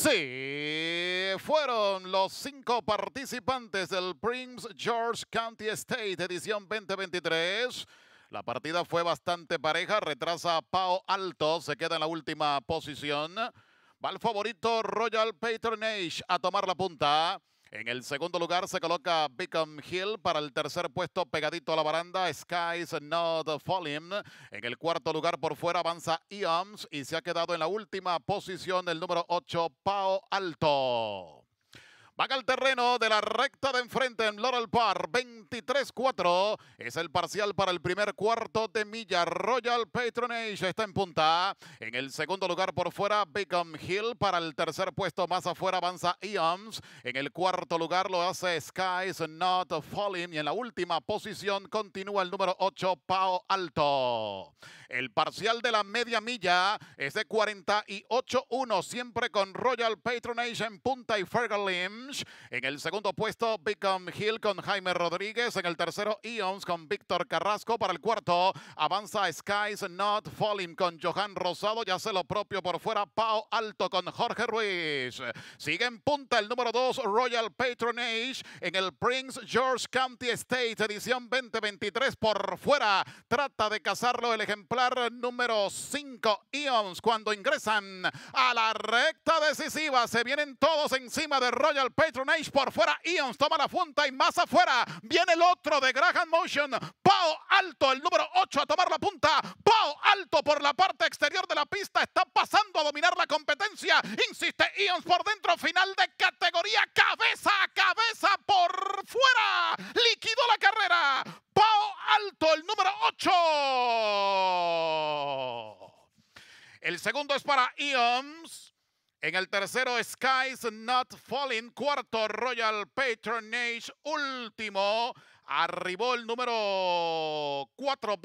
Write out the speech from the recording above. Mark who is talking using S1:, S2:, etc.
S1: Sí, fueron los cinco participantes del Prince George County State edición 2023. La partida fue bastante pareja, retrasa a Pau Alto, se queda en la última posición. Va el favorito Royal Patronage a tomar la punta. En el segundo lugar se coloca Beacon Hill. Para el tercer puesto, pegadito a la baranda, Skies Not Falling. En el cuarto lugar, por fuera, avanza Iams y se ha quedado en la última posición el número 8, Pao Alto. Van el terreno de la recta de enfrente en Laurel Park. 23-4 es el parcial para el primer cuarto de milla. Royal Patronage está en punta. En el segundo lugar por fuera, Beacon Hill. Para el tercer puesto más afuera avanza Eons. En el cuarto lugar lo hace Skies Not Falling. Y en la última posición continúa el número 8, Pao Alto. El parcial de la media milla es de 48-1. Siempre con Royal Patronage en punta y Fergalim en el segundo puesto, Beacon Hill con Jaime Rodríguez. En el tercero, Eons con Víctor Carrasco. Para el cuarto, avanza Skies Not Falling con Johan Rosado. Ya hace lo propio por fuera, Pau Alto con Jorge Ruiz. Sigue en punta el número 2, Royal Patronage. En el Prince George County State, edición 2023. Por fuera, trata de cazarlo el ejemplar número 5, Eons. Cuando ingresan a la recta decisiva, se vienen todos encima de Royal Patronage. Patronage por fuera. Ions toma la punta y más afuera. Viene el otro de Graham Motion. Pau Alto, el número 8 a tomar la punta. Pau Alto por la parte exterior de la pista. Está pasando a dominar la competencia. Insiste Ions por dentro. Final de categoría. Cabeza a cabeza por fuera. Liquidó la carrera. Pau Alto, el número 8. El segundo es para Ions. En el tercero, Skies Not Falling. Cuarto, Royal Patronage. Último, arribó el número 4,